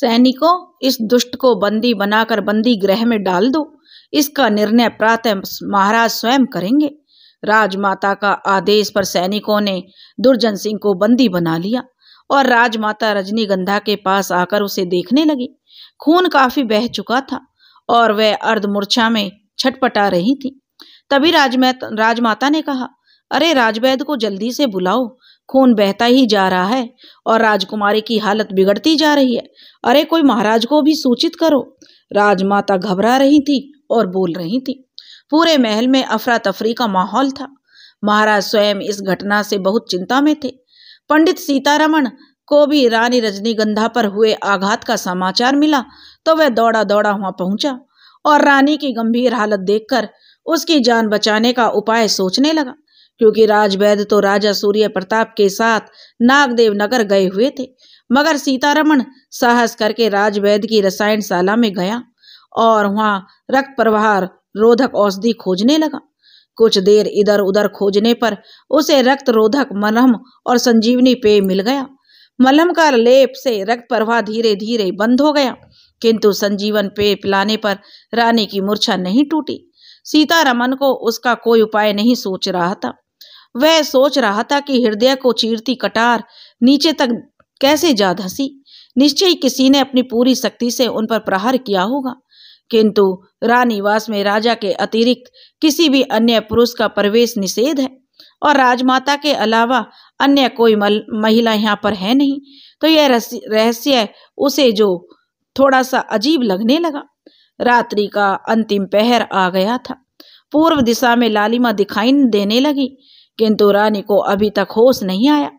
सैनिकों इस दुष्ट को बंदी बनाकर बंदी गृह में डाल दो इसका निर्णय प्रातः महाराज स्वयं करेंगे राजमाता का आदेश पर सैनिकों ने दुर्जन सिंह को बंदी बना लिया और राजमाता रजनीगंधा के पास आकर उसे देखने लगी खून काफी बह चुका था और वह अर्धमूर्छा में छटपटा रही थी तभी राजमाता ने कहा अरे राजवैद को जल्दी से बुलाओ खून बहता ही जा रहा है और राजकुमारी की हालत बिगड़ती जा रही है अरे कोई महाराज को भी सूचित करो राजमाता घबरा रही थी और बोल रही थी पूरे महल में अफरा तफरी का माहौल था महाराज स्वयं इस घटना से बहुत चिंता में थे पंडित सीतारमण को भी रानी रजनीगंधा पर हुए आघात का समाचार मिला तो वह दौड़ा दौड़ा वहां पहुंचा और रानी की गंभीर हालत देखकर उसकी जान बचाने का उपाय सोचने लगा क्योंकि राजवैद्य तो राजा सूर्य प्रताप के साथ नागदेव नगर गए हुए थे मगर सीतारमण साहस करके राजवैद्य की रसायन शाला में गया और वहां रक्त प्रवाह रोधक औषधि खोजने लगा कुछ देर इधर उधर खोजने पर उसे रक्त रोधक मलहम और संजीवनी पेय मिल गया मलहम का लेप से रक्त प्रवाह धीरे धीरे बंद हो गया किंतु संजीवन पेय पिलाने पर रानी की मूर्छा नहीं टूटी सीतारमन को उसका कोई उपाय नहीं सोच रहा था वह सोच रहा था कि हृदय को चीरती कटार नीचे तक कैसे जा धसी निश्चय किसी ने अपनी पूरी शक्ति से उन पर प्रहार किया होगा किंतु रानीवास में राजा के अतिरिक्त किसी भी अन्य पुरुष का प्रवेश निषेध है और राजमाता के अलावा अन्य कोई मल, महिला यहाँ पर है नहीं तो यह रहस्य उसे जो थोड़ा सा अजीब लगने लगा रात्रि का अंतिम पहर आ गया था पूर्व दिशा में लालिमा दिखाई देने लगी किंतु रानी को अभी तक होश नहीं आया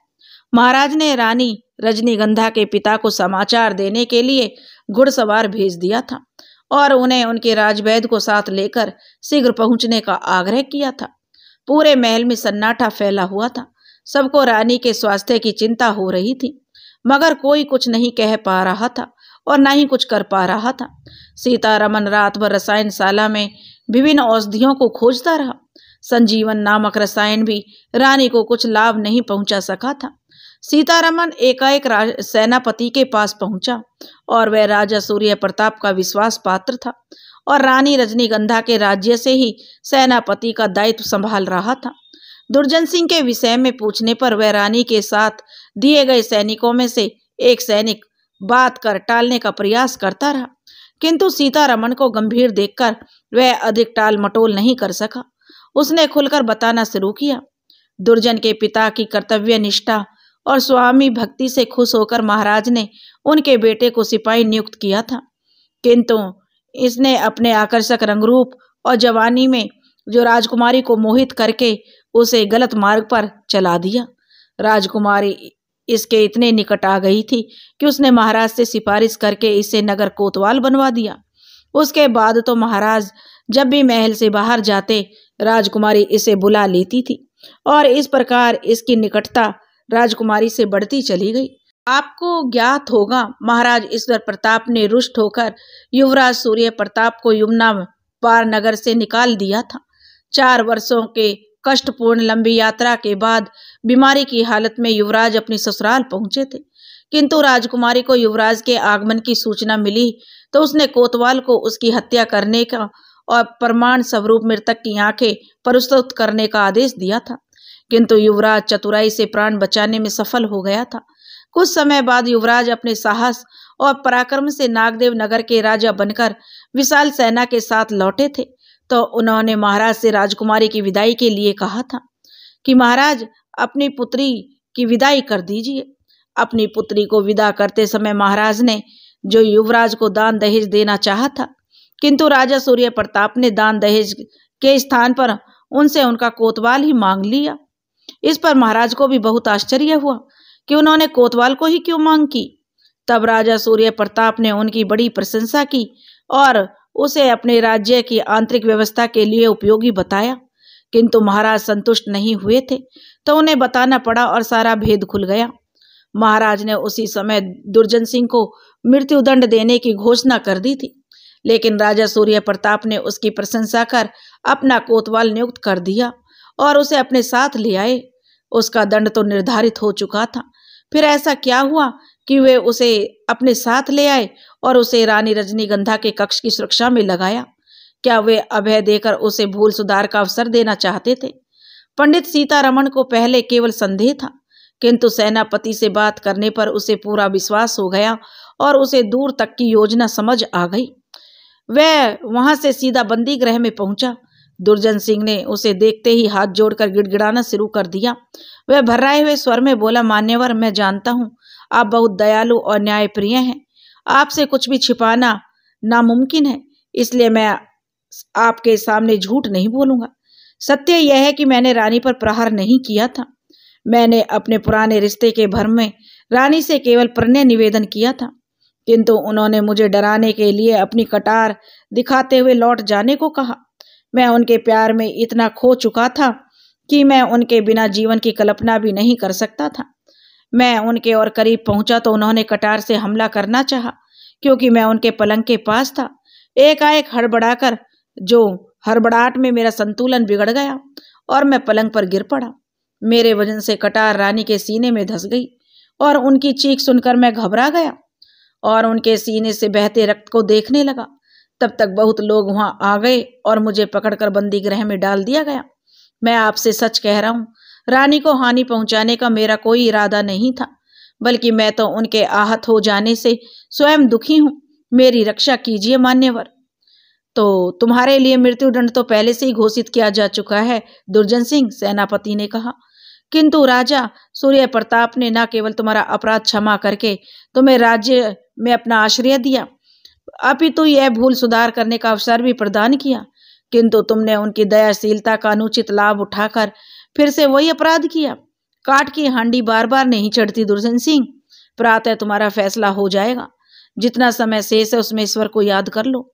महाराज ने रानी रजनीगंधा के पिता को समाचार देने के लिए घुड़सवार भेज दिया था और उन्हें उनके राजवैद को साथ लेकर शीघ्र पहुंचने का आग्रह किया था पूरे महल में सन्नाटा फैला हुआ था सबको रानी के स्वास्थ्य की चिंता हो रही थी मगर कोई कुछ नहीं कह पा रहा था और ना ही कुछ कर पा रहा था सीतारमन रात भर रसायन शाला में विभिन्न औषधियों को खोजता रहा संजीवन नामक रसायन भी रानी को कुछ लाभ नहीं पहुंचा सका था सीतारमन एकाएक सेनापति के पास पहुंचा और वह राजा सूर्य प्रताप का विश्वास पात्र था और रानी रजनीगंधा के राज्य से ही सेनापति का दायित्व संभाल रहा था दुर्जन सिंह के विषय में पूछने पर वह रानी के साथ दिए गए सैनिकों में से एक सैनिक बात कर टालने का प्रयास करता रहा किंतु सीतारमन को गंभीर देखकर वह अधिक टाल मटोल नहीं कर सका उसने खुलकर बताना शुरू किया दुर्जन के पिता की कर्तव्य निष्ठा और स्वामी भक्ति से खुश होकर महाराज ने उनके बेटे को सिपाही नियुक्त किया था किंतु इसने अपने आकर्षक रंगरूप और जवानी में जो राजकुमारी को मोहित करके उसे गलत मार्ग पर चला दिया राजकुमारी इसके इतने निकट आ गई थी कि उसने महाराज से सिफारिश करके इसे नगर कोतवाल बनवा दिया उसके बाद तो महाराज जब भी महल से बाहर जाते राजकुमारी इसे बुला लेती थी और इस प्रकार इसकी निकटता राजकुमारी से बढ़ती चली गई आपको ज्ञात होगा महाराज ईश्वर प्रताप ने रुष्ट होकर युवराज सूर्य प्रताप को यमुना पार नगर से निकाल दिया था चार वर्षों के कष्टपूर्ण लंबी यात्रा के बाद बीमारी की हालत में युवराज अपने ससुराल पहुंचे थे किंतु राजकुमारी को युवराज के आगमन की सूचना मिली तो उसने कोतवाल को उसकी हत्या करने का और प्रमाण स्वरूप मृतक की आंखें प्रस्तुत करने का आदेश दिया था किंतु युवराज चतुराई से प्राण बचाने में सफल हो गया था कुछ समय बाद युवराज अपने साहस और पराक्रम से नागदेव नगर के राजा बनकर विशाल सेना के साथ लौटे थे तो उन्होंने महाराज से राजकुमारी की विदाई के लिए कहा था कि महाराज अपनी पुत्री की विदाई कर दीजिए अपनी पुत्री को विदा करते समय महाराज ने जो युवराज को दान दहेज देना चाहा था किंतु राजा सूर्य प्रताप ने दान दहेज के स्थान पर उनसे उनका कोतवाल ही मांग लिया इस पर महाराज को भी बहुत आश्चर्य हुआ कि उन्होंने कोतवाल को ही क्यों मांग की तब राजा सूर्य प्रताप ने उनकी बड़ी प्रशंसा की और उसे अपने राज्य की आंतरिक व्यवस्था के लिए उपयोगी बताया किंतु महाराज संतुष्ट नहीं हुए थे तो उन्हें बताना पड़ा और सारा भेद खुल गया महाराज ने उसी समय दुर्जन सिंह को मृत्युदंड देने की घोषणा कर दी थी लेकिन राजा सूर्य प्रताप ने उसकी प्रशंसा कर अपना कोतवाल नियुक्त कर दिया और उसे अपने साथ ले आए उसका दंड तो निर्धारित हो चुका था फिर ऐसा क्या हुआ कि वे उसे अपने साथ ले आए और उसे रानी रजनीगंधा के कक्ष की सुरक्षा में लगाया क्या वे अभय देकर उसे भूल सुधार का अवसर देना चाहते थे पंडित सीतारमण को पहले केवल संदेह था किंतु सेनापति से बात करने पर उसे पूरा विश्वास हो गया और उसे दूर तक की योजना समझ आ गई वह वहां से सीधा बंदी गृह में पहुंचा दुर्जन सिंह ने उसे देखते ही हाथ जोड़कर गिड़गिड़ाना शुरू कर दिया वह भर्राए हुए स्वर में बोला मान्यवर मैं जानता हूं आप बहुत दयालु और न्यायप्रिय हैं आपसे कुछ भी छिपाना नामुमकिन है इसलिए मैं आपके सामने झूठ नहीं बोलूंगा सत्य यह है कि मैंने रानी पर प्रहार नहीं किया था मैंने अपने पुराने रिश्ते के भर में रानी से केवल प्रणय निवेदन किया था किंतु उन्होंने मुझे डराने के लिए अपनी कटार दिखाते हुए लौट जाने को कहा मैं उनके प्यार में इतना खो चुका था कि मैं उनके बिना जीवन की कल्पना भी नहीं कर सकता था मैं उनके और करीब पहुंचा तो उन्होंने कटार से हमला करना चाहा क्योंकि मैं उनके पलंग के पास था एकाएक हड़बड़ाकर जो हड़बड़ाहट में मेरा संतुलन बिगड़ गया और मैं पलंग पर गिर पड़ा मेरे वजन से कटार रानी के सीने में धस गई और उनकी चीख सुनकर मैं घबरा गया और उनके सीने से बहते रक्त को देखने लगा तब तक बहुत लोग वहां आ गए और मुझे पकड़कर बंदी गृह में डाल दिया गया मैं आपसे सच कह रहा हूँ रानी को हानि पहुंचाने का मेरा कोई इरादा नहीं था बल्कि मैं तो उनके आहत हो जाने से स्वयं दुखी हूं मेरी रक्षा कीजिए मान्यवर तो तुम्हारे लिए मृत्युदंड तो पहले से ही घोषित किया जा चुका है दुर्जन सिंह सेनापति ने कहा किंतु राजा सूर्य प्रताप ने न केवल तुम्हारा अपराध क्षमा करके तुम्हें राज्य में अपना आश्रय दिया अपितु तो यह भूल सुधार करने का अवसर भी प्रदान किया किंतु तुमने उनकी दयाशीलता का अनुचित लाभ उठाकर फिर से वही अपराध किया काट की हांडी बार बार नहीं चढ़ती दुर्जन सिंह प्रातः तुम्हारा फैसला हो जाएगा जितना समय शेष है उसमें ईश्वर को याद कर लो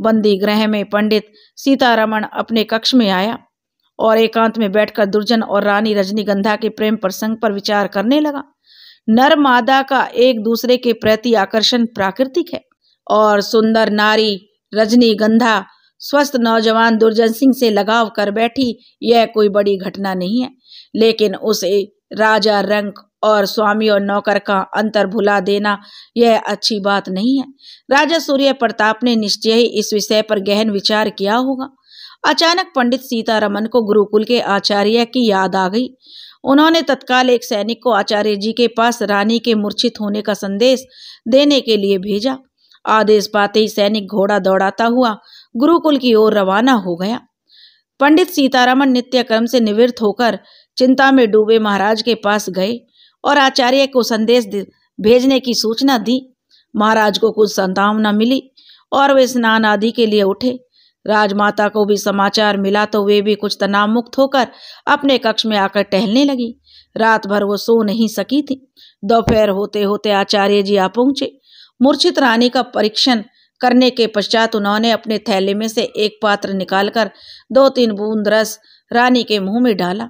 बंदी ग्रह में पंडित सीतारमण अपने कक्ष में आया और एकांत में बैठकर दुर्जन और रानी रजनीगंधा के प्रेम प्रसंग पर विचार करने लगा नर मादा का एक दूसरे के प्रति आकर्षण प्राकृतिक है और सुंदर नारी रजनीगंधा स्वस्थ नौजवान दुर्जन सिंह से लगाव कर बैठी यह कोई बड़ी घटना नहीं है लेकिन उसे राजा रंक और स्वामी और नौकर का अंतर भुला देना यह अच्छी बात नहीं है राजा सूर्य प्रताप ने निश्चय ही इस विषय पर गहन विचार किया होगा अचानक पंडित सीतारमन को गुरुकुल के आचार्य की याद आ गई उन्होंने तत्काल एक सैनिक को आचार्य जी के पास रानी के मूर्छित होने का संदेश देने के लिए भेजा आदेश पाते ही सैनिक घोड़ा दौड़ाता हुआ गुरुकुल की ओर रवाना हो गया पंडित सीतारामन नित्यक्रम से निवृत्त होकर चिंता में डूबे महाराज के पास गए और आचार्य को संदेश भेजने की सूचना दी महाराज को कुछ संतावना मिली और वे स्नान आदि के लिए उठे राजमाता को भी समाचार मिला तो वे भी कुछ तनाव मुक्त होकर अपने कक्ष में आकर टहलने लगी रात भर वो सो नहीं सकी थी दोपहर होते होते आचार्य जी आ पहुंचे मूर्छित रानी का परीक्षण करने के पश्चात उन्होंने अपने थैले में से एक पात्र निकालकर दो तीन बूंद रस रानी के मुंह में डाला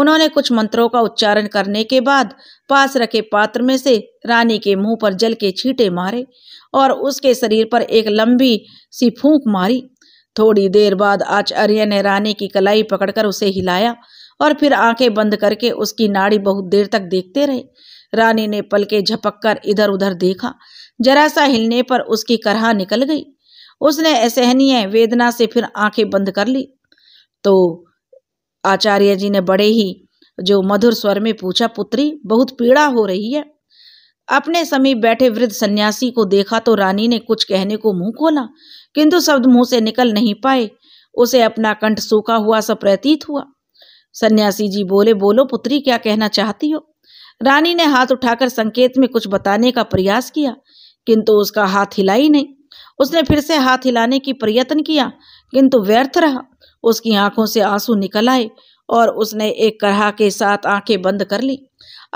उन्होंने कुछ मंत्रों का उच्चारण करने के बाद पास रखे पात्र में से रानी के मुंह पर जल के छींटे मारे और उसके शरीर पर एक लंबी सी फूंक मारी थोड़ी देर बाद आचार्य ने रानी की कलाई पकड़कर उसे हिलाया और फिर आंखें बंद करके उसकी नाड़ी बहुत देर तक देखते रहे रानी ने पलके झपक कर इधर उधर देखा जरा सा हिलने पर उसकी करहा निकल गई उसने असहनीय वेदना से फिर आंखें बंद कर ली तो आचार्य जी ने बड़े ही जो मधुर स्वर में पूछा पुत्री बहुत पीड़ा हो रही है अपने समीप बैठे वृद्ध सन्यासी को देखा तो रानी ने कुछ कहने को मुंह खोला किंतु शब्द मुंह से निकल नहीं पाए उसे अपना कंठ सूखा हुआ सा प्रतीत हुआ सन्यासी जी बोले बोलो पुत्री क्या कहना चाहती हो रानी ने हाथ उठाकर संकेत में कुछ बताने का प्रयास किया किंतु उसका हाथ हिला ही नहीं उसने फिर से हाथ हिलाने की प्रयत्न किया किंतु व्यर्थ रहा उसकी आंखों से आंसू निकल आए और उसने एक कढ़ा के साथ आंखें बंद कर ली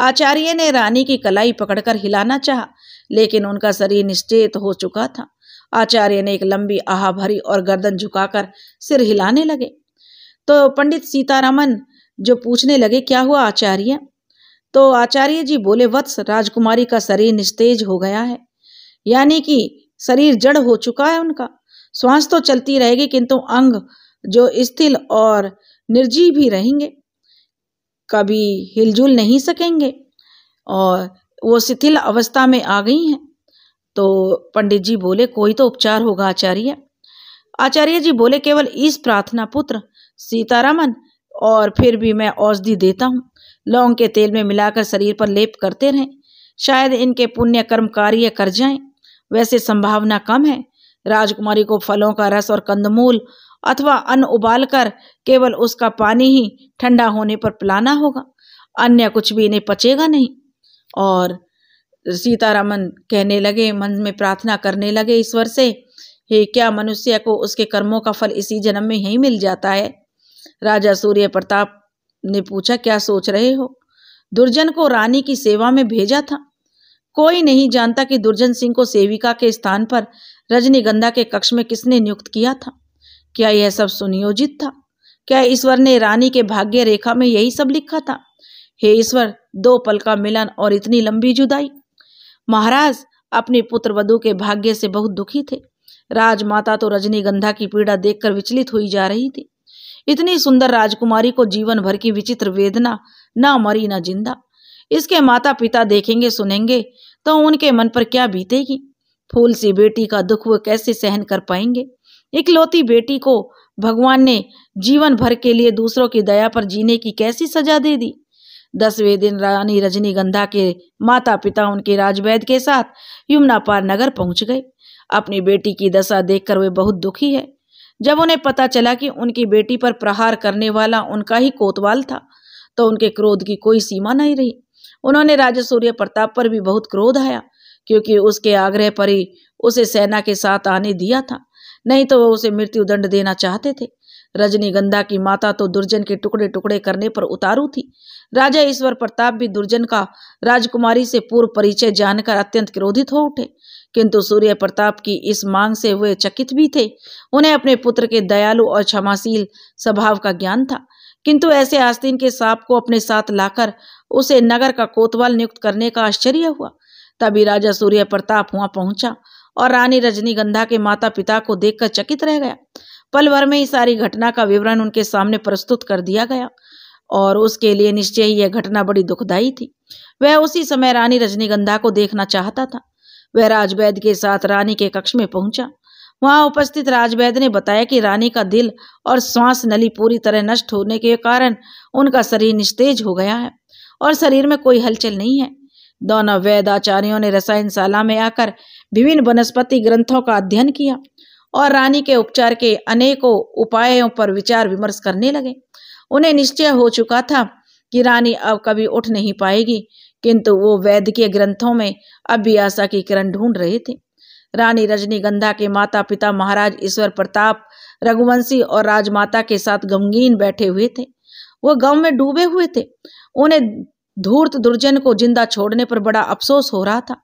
आचार्य ने रानी की कलाई पकड़कर हिलाना चाहा लेकिन उनका शरीर निश्चेत हो चुका था आचार्य ने एक लंबी आह भरी और गर्दन झुकाकर सिर हिलाने लगे तो पंडित सीतारामन जो पूछने लगे क्या हुआ आचार्य तो आचार्य जी बोले वत्स राजकुमारी का शरीर निस्तेज हो गया है यानी कि शरीर जड़ हो चुका है उनका श्वास तो चलती रहेगी किंतु अंग जो स्थिल और निर्जीव ही रहेंगे कभी हिलजुल नहीं सकेंगे और वो शिथिल अवस्था में आ गई हैं तो पंडित जी बोले कोई तो उपचार होगा आचार्य आचार्य जी बोले केवल इस प्रार्थना पुत्र सीतारामन और फिर भी मैं औषधि देता हूँ लौंग के तेल में मिलाकर शरीर पर लेप करते रहें शायद इनके पुण्य कर्म कार्य कर जाएं वैसे संभावना कम है राजकुमारी को फलों का रस और कंदमूल अथवा अन्न उबालकर केवल उसका पानी ही ठंडा होने पर पिलाना होगा अन्य कुछ भी इन्हें पचेगा नहीं और सीतारामन कहने लगे मन में प्रार्थना करने लगे ईश्वर से हे क्या मनुष्य को उसके कर्मों का फल इसी जन्म में ही मिल जाता है राजा सूर्य प्रताप ने पूछा क्या सोच रहे हो दुर्जन को रानी की सेवा में भेजा था कोई नहीं जानता कि दुर्जन सिंह को सेविका के स्थान पर रजनीगंधा के कक्ष में किसने नियुक्त किया था क्या यह सब सुनियोजित था क्या ईश्वर ने रानी के भाग्य रेखा में यही सब लिखा था हे ईश्वर दो पल का मिलन और इतनी लंबी जुदाई महाराज अपने पुत्र वधु के भाग्य से बहुत दुखी थे राजमाता तो रजनीगंधा की पीड़ा देखकर विचलित हुई जा रही थी इतनी सुंदर राजकुमारी को जीवन भर की विचित्र वेदना ना मरी ना जिंदा इसके माता पिता देखेंगे सुनेंगे तो उनके मन पर क्या बीतेगी फूल सी बेटी का दुख वे कैसे सहन कर पाएंगे इकलौती बेटी को भगवान ने जीवन भर के लिए दूसरों की दया पर जीने की कैसी सजा दे दी दसवें दिन रानी रजनीगंधा के माता पिता उनके राजवैद के साथ यमुना पार नगर पहुंच गए अपनी बेटी की दशा देखकर वे बहुत दुखी है जब उन्हें पता चला कि उनकी बेटी पर प्रहार करने वाला उनका ही कोतवाल था तो उनके क्रोध की कोई सीमा नहीं रही उन्होंने राजा सूर्य प्रताप पर भी बहुत क्रोध आया क्योंकि उसके आग्रह पर ही उसे सेना के साथ आने दिया था नहीं तो वह उसे मृत्यु दंड देना चाहते थे रजनीगंधा की माता तो दुर्जन के टुकड़े टुकड़े करने पर उतारू थी राजा ईश्वर प्रताप भी दुर्जन का राजकुमारी से पूर्व परिचय जानकर अत्यंत क्रोधित हो उठे किंतु सूर्य प्रताप की इस मांग से वे चकित भी थे उन्हें अपने पुत्र के दयालु और क्षमाशील स्वभाव का ज्ञान था किंतु ऐसे आस्तीन के सांप को अपने साथ लाकर उसे नगर का कोतवाल नियुक्त करने का आश्चर्य हुआ तभी राजा सूर्य प्रताप वहां पहुंचा और रानी रजनीगंधा के माता पिता को देखकर चकित रह गया पल भर में ही सारी घटना का विवरण उनके सामने प्रस्तुत कर दिया गया और उसके लिए निश्चय ही यह घटना बड़ी दुखदायी थी वह उसी समय रानी रजनीगंधा को देखना चाहता था वह राजवैद के साथ रानी के कक्ष में पहुंचा वहां उपस्थित राजवैद ने बताया कि रानी का दिल और श्वास नली पूरी तरह नष्ट होने के कारण उनका शरीर निस्तेज हो गया है और शरीर में कोई हलचल नहीं है दोनों वैद आचार्यों ने रसायनशाला में आकर विभिन्न वनस्पति ग्रंथों का अध्ययन किया और रानी के उपचार के अनेकों उपायों पर विचार विमर्श करने लगे उन्हें निश्चय हो चुका था कि रानी अब कभी उठ नहीं पाएगी किंतु वो वैद्य ग्रंथों में अब भी आशा की किरण ढूंढ रहे थे रानी रजनीगंधा के माता पिता महाराज ईश्वर प्रताप रघुवंशी और राजमाता के साथ गमगीन बैठे हुए थे वो गम में डूबे हुए थे उन्हें धूर्त दुर्जन को जिंदा छोड़ने पर बड़ा अफसोस हो रहा था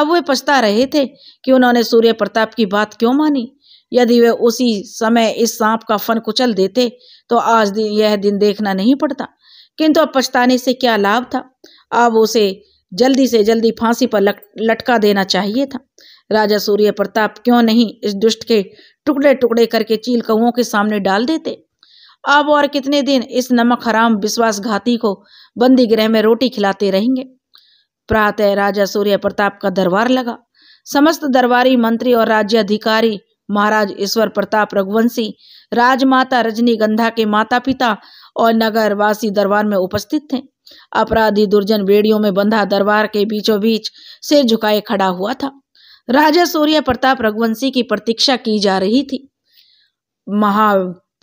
अब वे पछता रहे थे कि उन्होंने सूर्य प्रताप की बात क्यों मानी यदि वे उसी समय इस सांप का फन कुचल देते तो आज दिन यह दिन देखना नहीं पड़ता किंतु अब पछताने से क्या लाभ था अब उसे जल्दी से जल्दी फांसी पर लट, लटका देना चाहिए था राजा सूर्य प्रताप क्यों नहीं इस दुष्ट के टुकड़े टुकड़े करके चील कौओं के सामने डाल देते अब और कितने दिन इस नमक हराम विश्वासघाती को बंदी गृह में रोटी खिलाते रहेंगे प्रातः राजा सूर्य प्रताप का दरबार लगा समस्त दरबारी मंत्री और राज्य अधिकारी महाराज ईश्वर प्रताप रघुवंशी राजमाता रजनीगंधा के माता पिता और नगरवासी दरबार में उपस्थित थे अपराधी दुर्जन बेड़ियों में बंधा दरबार के बीचों बीच से झुकाए खड़ा हुआ था राजा सूर्य प्रताप रघुवंशी की प्रतीक्षा की जा रही थी महा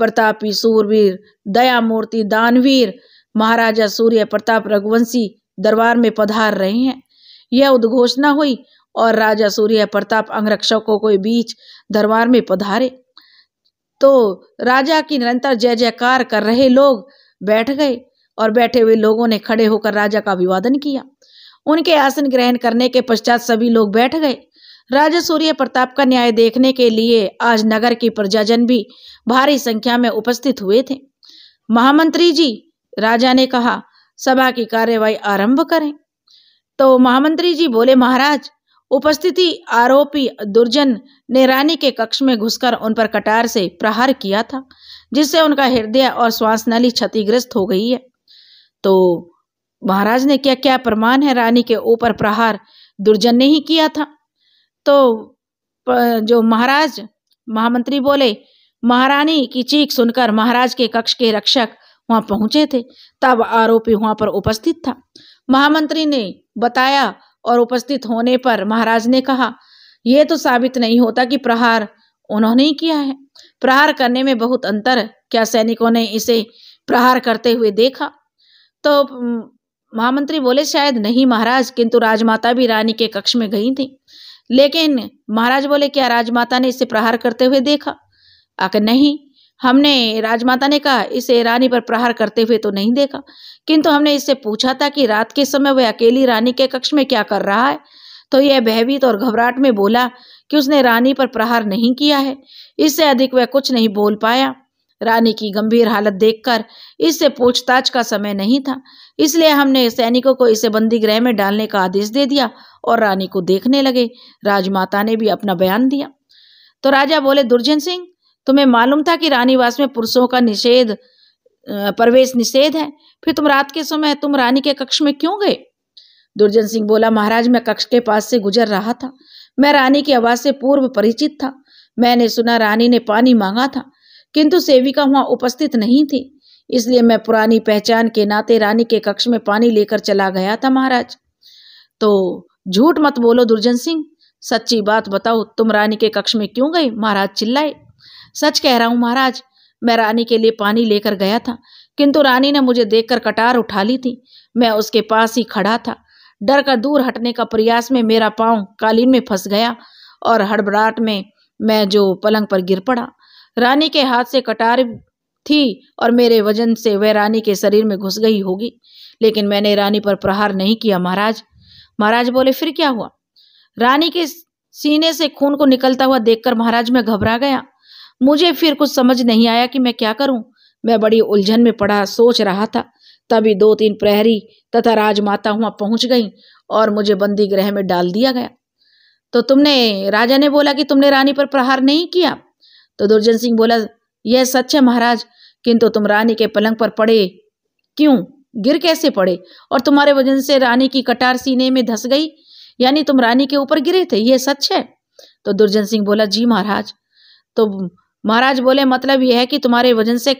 प्रतापी सूरवीर मूर्ति दानवीर महाराजा सूर्य प्रताप रघुवंशी दरबार में पधार रहे हैं यह उद्घोषणा हुई और राजा सूर्य प्रताप अंगरक्षकों के बीच दरबार में पधारे तो राजा की निरंतर जय जयकार कर रहे लोग बैठ गए और बैठे हुए लोगों ने खड़े होकर राजा का अभिवादन किया उनके आसन ग्रहण करने के पश्चात सभी लोग बैठ गए राजा सूर्य प्रताप का न्याय देखने के लिए आज नगर की प्रजाजन भी भारी संख्या में उपस्थित हुए थे महामंत्री जी राजा ने कहा सभा की कार्यवाही आरंभ करें तो महामंत्री जी बोले महाराज उपस्थिति आरोपी दुर्जन ने रानी के कक्ष में घुसकर उन पर कटार से प्रहार किया था जिससे उनका हृदय और श्वास नली क्षतिग्रस्त हो गई है तो महाराज ने क्या क्या प्रमाण है रानी के ऊपर प्रहार दुर्जन ने ही किया था तो जो महाराज महामंत्री बोले महारानी की चीख सुनकर महाराज के कक्ष के रक्षक वहां पहुंचे थे तब आरोपी वहां पर उपस्थित था महामंत्री ने बताया और उपस्थित होने पर महाराज ने कहा यह तो साबित नहीं होता कि प्रहार उन्होंने ही किया है प्रहार करने में बहुत अंतर क्या सैनिकों ने इसे प्रहार करते हुए देखा तो महामंत्री बोले शायद नहीं महाराज किंतु राजमाता भी रानी के कक्ष में गई थी लेकिन महाराज बोले क्या राजमाता ने इसे प्रहार करते हुए देखा आकर नहीं हमने राजमाता ने कहा इसे रानी पर प्रहार करते हुए तो नहीं देखा किंतु हमने इससे पूछा था कि रात के समय वह अकेली रानी के कक्ष में क्या कर रहा है तो यह भयभीत और घबराहट में बोला कि उसने रानी पर प्रहार नहीं किया है इससे अधिक वह कुछ नहीं बोल पाया रानी की गंभीर हालत देखकर इससे पूछताछ का समय नहीं था इसलिए हमने सैनिकों को इसे बंदी गृह में डालने का आदेश दे दिया और रानी को देखने लगे राजमाता ने भी अपना बयान दिया तो राजा बोले दुर्जन सिंह तुम्हें मालूम था कि रानीवास में पुरुषों का निषेध प्रवेश निषेध है फिर तुम रात के समय तुम रानी के कक्ष में क्यों गए दुर्जन सिंह बोला महाराज मैं कक्ष के पास से गुजर रहा था मैं रानी की आवाज से पूर्व परिचित था मैंने सुना रानी ने पानी मांगा था किंतु सेविका वहां उपस्थित नहीं थी इसलिए मैं पुरानी पहचान के नाते रानी के कक्ष में पानी लेकर चला गया था महाराज तो झूठ मत बोलो दुर्जन सिंह सच्ची बात बताओ तुम रानी के कक्ष में क्यों गए महाराज चिल्लाए सच कह रहा हूँ महाराज मैं रानी के लिए पानी लेकर गया था किंतु रानी ने मुझे देखकर कटार उठा ली थी मैं उसके पास ही खड़ा था डर का दूर हटने का प्रयास में मेरा पांव कालीन में फंस गया और हड़बड़ाहट में मैं जो पलंग पर गिर पड़ा रानी के हाथ से कटार थी और मेरे वजन से वह रानी के शरीर में घुस गई होगी लेकिन मैंने रानी पर प्रहार नहीं किया महाराज महाराज बोले फिर क्या हुआ रानी के सीने से खून को निकलता हुआ देखकर महाराज मैं घबरा गया मुझे फिर कुछ समझ नहीं आया कि मैं क्या करूं मैं बड़ी उलझन में पड़ा सोच रहा था तभी दो तीन प्रहरी तथा राजमाता हुआ पहुंच गई और मुझे बंदी गृह में डाल दिया गया तो तुमने राजा ने बोला कि तुमने रानी पर प्रहार नहीं किया तो दुर्जन सिंह बोला यह सच है महाराज किंतु तुम रानी के पलंग पर पड़े क्यों गिर कैसे पड़े और तुम्हारे वजन से रानी की कटार सीने में धस गई यानी तुम रानी के ऊपर गिरे थे यह सच है तो दुर्जन सिंह बोला जी महाराज तो महाराज बोले मतलब यह है कि तुम्हारे वजन से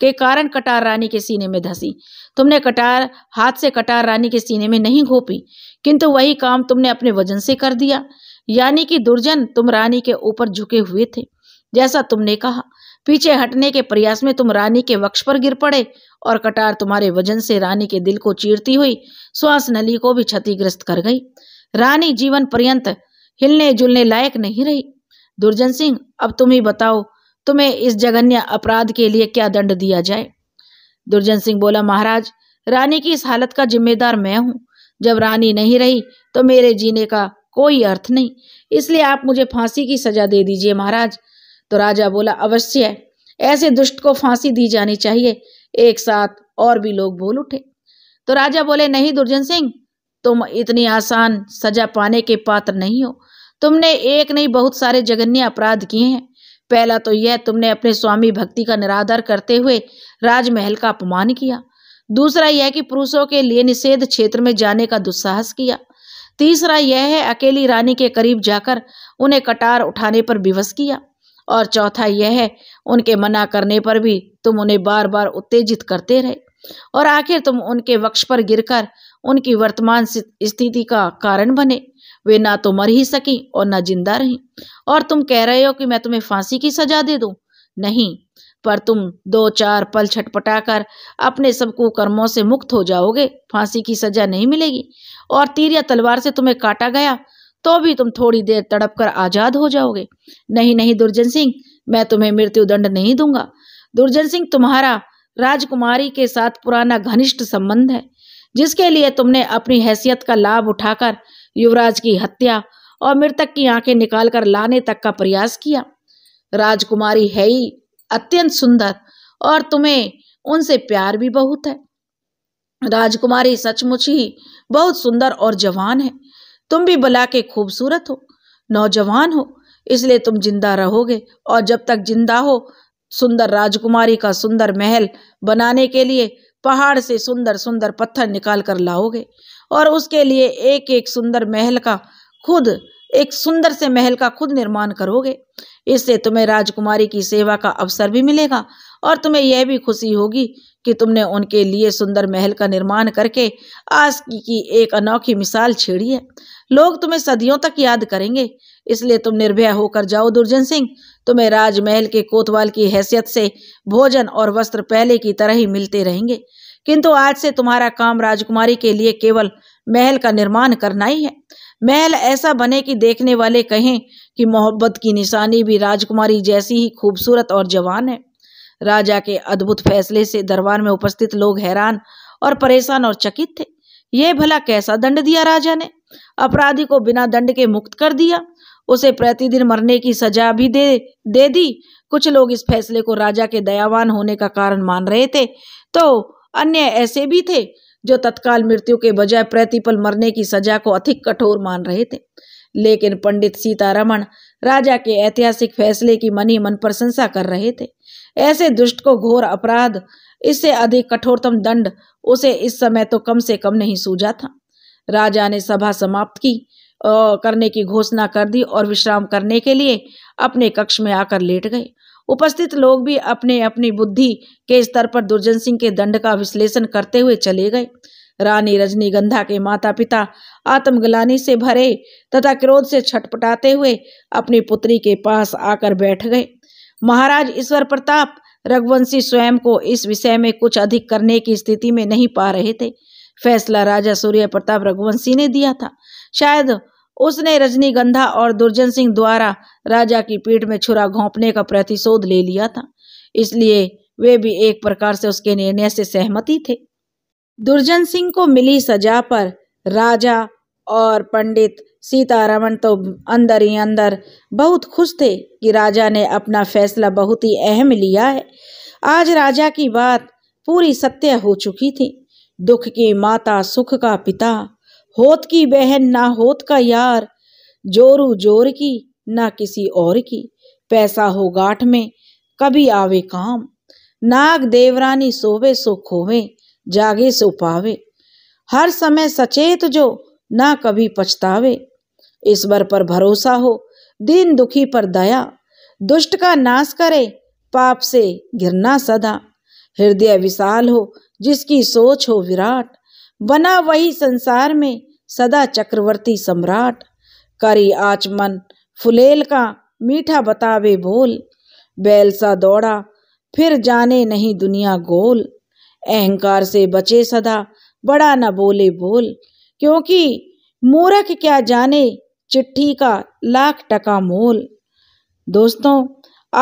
के कारण कटार रानी के सीने में धसी तुमने कटार हाथ से कटार रानी के सीने में नहीं घोपी किंतु वही काम तुमने अपने वजन से कर दिया यानी कि दुर्जन तुम रानी के ऊपर झुके हुए थे जैसा तुमने कहा पीछे हटने के प्रयास में तुम रानी के वक्ष पर गिर पड़े और कटार तुम्हारे वजन से रानी के दिल को चीरती हुई श्वास नली को भी क्षतिग्रस्त कर गई रानी जीवन पर्यंत हिलने जुलने लायक नहीं रही दुर्जन सिंह अब तुम ही बताओ तुम्हें इस जघन्य अपराध के लिए क्या दंड दिया जाए दुर्जन सिंह बोला महाराज रानी की इस हालत का जिम्मेदार मैं हूं जब रानी नहीं रही तो मेरे जीने का कोई अर्थ नहीं इसलिए आप मुझे फांसी की सजा दे दीजिए महाराज तो राजा बोला अवश्य ऐसे दुष्ट को फांसी दी जानी चाहिए एक साथ और भी लोग बोल उठे तो राजा बोले नहीं दुर्जन सिंह तुम इतनी आसान सजा पाने के पात्र नहीं हो तुमने एक नहीं बहुत सारे जघन्य अपराध किए हैं पहला तो यह तुमने अपने स्वामी भक्ति का निराधार करते हुए राजमहल का अपमान किया दूसरा यह कि पुरुषों के लिए निषेध क्षेत्र में जाने का दुस्साहस किया तीसरा यह है अकेली रानी के करीब जाकर उन्हें कटार उठाने पर विवश किया और चौथा यह है उनके मना करने पर भी तुम उन्हें बार बार उत्तेजित करते रहे और आखिर तुम उनके वक्ष पर गिरकर उनकी वर्तमान स्थिति का कारण बने वे ना तो मर ही सकी और ना जिंदा रही और तुम कह रहे हो कि मैं तुम्हें फांसी की सजा दे दू नहीं पर तुम दो चार पल छटपटाकर अपने सब कुकर्मों से मुक्त हो जाओगे फांसी की सजा नहीं मिलेगी और तीर या तलवार से तुम्हें काटा गया तो भी तुम थोड़ी देर तड़प कर आजाद हो जाओगे नहीं नहीं दुर्जन सिंह मैं तुम्हें मृत्यु दंड नहीं दूंगा दुर्जन सिंह तुम्हारा राजकुमारी के साथ पुराना घनिष्ठ संबंध है जिसके लिए तुमने अपनी हैसियत का लाभ उठाकर युवराज की हत्या और मृतक की आंखें निकालकर लाने तक का प्रयास किया राजकुमारी है ही अत्यंत सुंदर और तुम्हें उनसे प्यार भी बहुत है राजकुमारी सचमुच ही बहुत सुंदर और जवान है तुम भी बला के खूबसूरत हो नौजवान हो इसलिए तुम जिंदा रहोगे और जब तक जिंदा हो सुंदर राजकुमारी का सुंदर महल बनाने के लिए पहाड़ से सुंदर सुंदर पत्थर निकाल कर लाओगे और उसके लिए एक एक सुंदर महल का खुद एक सुंदर से महल का खुद निर्माण करोगे इससे तुम्हें राजकुमारी की सेवा का अवसर भी मिलेगा और तुम्हें यह भी खुशी होगी कि तुमने उनके लिए सुंदर महल का निर्माण करके आज की एक अनोखी मिसाल छेड़ी है लोग तुम्हें सदियों तक याद करेंगे इसलिए तुम निर्भय होकर जाओ दुर्जन सिंह तुम्हें राजमहल के कोतवाल की हैसियत से भोजन और वस्त्र पहले की तरह ही मिलते रहेंगे किंतु आज से तुम्हारा काम राजकुमारी के लिए केवल महल का निर्माण करना ही है महल ऐसा बने कि देखने वाले कहें कि मोहब्बत की निशानी भी राजकुमारी जैसी ही खूबसूरत और जवान है राजा के अद्भुत फैसले से दरबार में उपस्थित लोग हैरान और परेशान और चकित थे ये भला कैसा दंड दिया राजा ने अपराधी को बिना दंड के मुक्त कर दिया उसे प्रतिदिन मरने की सजा भी दे दे दी कुछ लोग इस फैसले को राजा के दयावान होने का कारण मान रहे थे तो अन्य ऐसे भी थे जो तत्काल मृत्यु के बजाय प्रतिपल मरने की सजा को अधिक कठोर मान रहे थे लेकिन पंडित सीतारमण राजा के ऐतिहासिक फैसले की मनी मन प्रशंसा कर रहे थे ऐसे दुष्ट को घोर अपराध इससे अधिक कठोरतम दंड उसे इस समय तो कम से कम नहीं सूझा था राजा ने सभा समाप्त की करने की घोषणा कर दी और विश्राम करने के लिए अपने कक्ष में आकर लेट गए उपस्थित लोग भी अपने अपनी बुद्धि के स्तर पर दुर्जन सिंह के दंड का विश्लेषण करते हुए चले गए रानी रजनीगंधा के माता पिता आत्मग्लानी से भरे तथा क्रोध से छटपटाते हुए अपनी पुत्री के पास आकर बैठ गए महाराज ईश्वर प्रताप रघुवंशी स्वयं को इस विषय में कुछ अधिक करने की स्थिति में नहीं पा रहे थे फैसला राजा सूर्य प्रताप रघुवंशी ने दिया था शायद उसने रजनीगंधा और दुर्जन सिंह द्वारा राजा की पीठ में छुरा घोंपने का प्रतिशोध ले लिया था इसलिए वे भी एक प्रकार से उसके निर्णय से सहमति थे दुर्जन सिंह को मिली सजा पर राजा और पंडित सीतारमन तो अंदर ही अंदर बहुत खुश थे कि राजा ने अपना फैसला बहुत ही अहम लिया है आज राजा की बात पूरी सत्य हो चुकी थी दुख की माता सुख का पिता होत की बहन ना होत का यार जोरू जोर की ना किसी और की पैसा हो गाठ में कभी आवे काम नाग देवरानी सोवे सो खोवे जागे सो पावे हर समय सचेत जो ना कभी पछतावे ईश्वर पर भरोसा हो दीन दुखी पर दया दुष्ट का नाश करे पाप से घिरना सदा हृदय विशाल हो जिसकी सोच हो विराट बना वही संसार में सदा चक्रवर्ती सम्राट करी आचमन फुलेल का मीठा बतावे बोल बैल सा दौड़ा फिर जाने नहीं दुनिया गोल अहंकार से बचे सदा बड़ा न बोले बोल क्योंकि मूरख क्या जाने चिट्ठी का लाख टका मोल दोस्तों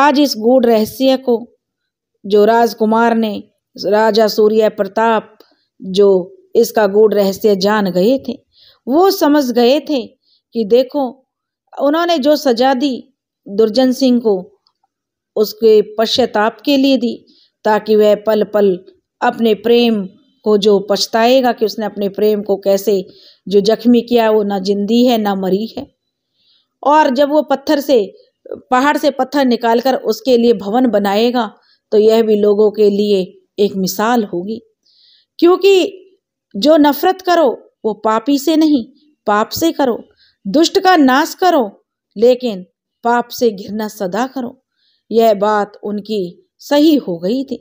आज इस गूढ़ रहस्य को जो राजकुमार ने राजा सूर्य प्रताप जो इसका गूढ़ रहस्य जान गए थे वो समझ गए थे कि देखो उन्होंने जो सजा दी दुर्जन सिंह को उसके पश्चाताप के लिए दी ताकि वह पल पल अपने प्रेम को जो पछताएगा कि उसने अपने प्रेम को कैसे जो जख्मी किया वो ना जिंदी है ना मरी है और जब वो पत्थर से पहाड़ से पत्थर निकालकर उसके लिए भवन बनाएगा तो यह भी लोगों के लिए एक मिसाल होगी क्योंकि जो नफ़रत करो वो पापी से नहीं पाप से करो दुष्ट का नाश करो लेकिन पाप से घिरना सदा करो यह बात उनकी सही हो गई थी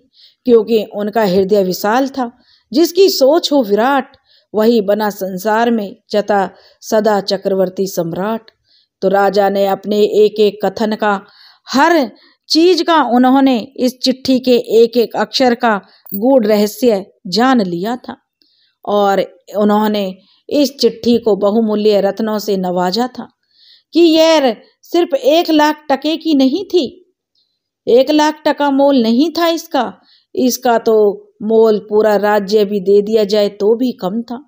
क्योंकि उनका हृदय विशाल था जिसकी सोच हो विराट वही बना संसार में चता सदा चक्रवर्ती सम्राट तो राजा ने अपने एक एक कथन का हर चीज का उन्होंने इस चिट्ठी के एक एक अक्षर का गूढ़ रहस्य जान लिया था और उन्होंने इस चिट्ठी को बहुमूल्य रत्नों से नवाजा था कि यह सिर्फ एक लाख टके की नहीं थी एक लाख टका मोल नहीं था इसका इसका तो मोल पूरा राज्य भी दे दिया जाए तो भी कम था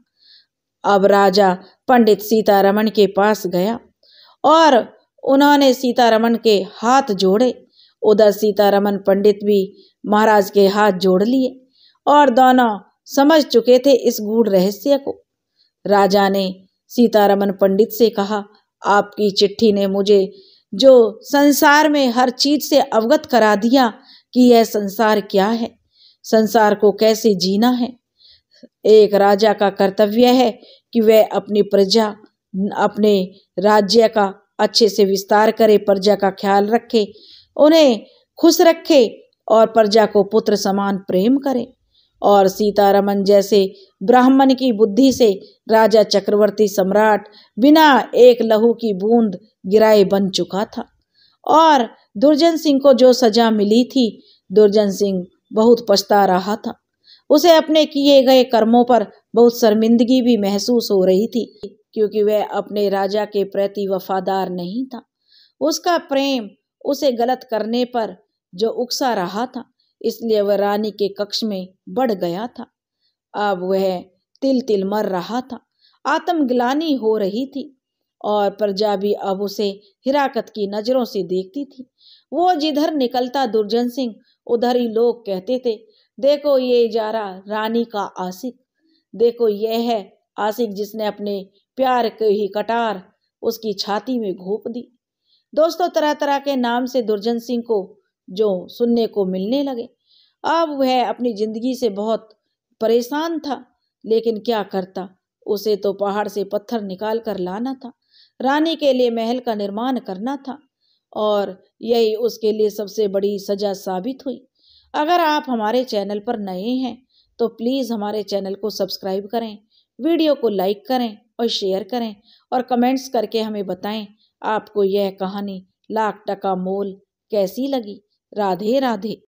अब राजा पंडित सीतारमण के पास गया और उन्होंने सीतारमण के हाथ जोड़े उधर सीतारमण पंडित भी महाराज के हाथ जोड़ लिए और दोनों समझ चुके थे इस गूढ़ रहस्य को राजा ने सीतारमन पंडित से कहा आपकी चिट्ठी ने मुझे जो संसार में हर चीज से अवगत करा दिया कि यह संसार क्या है संसार को कैसे जीना है एक राजा का कर्तव्य है कि वह अपनी प्रजा अपने राज्य का अच्छे से विस्तार करे प्रजा का ख्याल रखे उन्हें खुश रखे और प्रजा को पुत्र समान प्रेम करे और सीतारमन जैसे ब्राह्मण की बुद्धि से राजा चक्रवर्ती सम्राट बिना एक लहू की बूंद गिराए बन चुका था और दुर्जन सिंह को जो सजा मिली थी दुर्जन सिंह बहुत पछता रहा था उसे अपने किए गए कर्मों पर बहुत शर्मिंदगी भी महसूस हो रही थी क्योंकि वह अपने राजा के प्रति वफादार नहीं था उसका प्रेम उसे गलत करने पर जो उकसा रहा था इसलिए वह रानी के कक्ष में बढ़ गया था अब वह तिल तिल मर रहा था आत्मग्लानी हो रही थी और प्रजा भी अब उसे हिराकत की नज़रों से देखती थी वो जिधर निकलता दुर्जन सिंह उधर ही लोग कहते थे देखो ये इजारा रानी का आसिक देखो यह है आसिक जिसने अपने प्यार की ही कटार उसकी छाती में घोप दी दोस्तों तरह तरह के नाम से दुर्जन सिंह को जो सुनने को मिलने लगे अब वह अपनी जिंदगी से बहुत परेशान था लेकिन क्या करता उसे तो पहाड़ से पत्थर निकाल कर लाना था रानी के लिए महल का निर्माण करना था और यही उसके लिए सबसे बड़ी सजा साबित हुई अगर आप हमारे चैनल पर नए हैं तो प्लीज़ हमारे चैनल को सब्सक्राइब करें वीडियो को लाइक करें और शेयर करें और कमेंट्स करके हमें बताएं आपको यह कहानी लाख टका मोल कैसी लगी राधे राधे